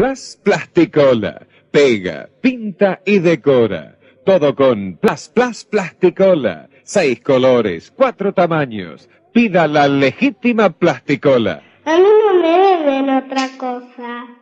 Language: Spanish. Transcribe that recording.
Plas Plasticola. Pega, pinta y decora. Todo con Plas Plas Plasticola. Seis colores, cuatro tamaños. Pida la legítima plasticola. A mí no me deben otra cosa.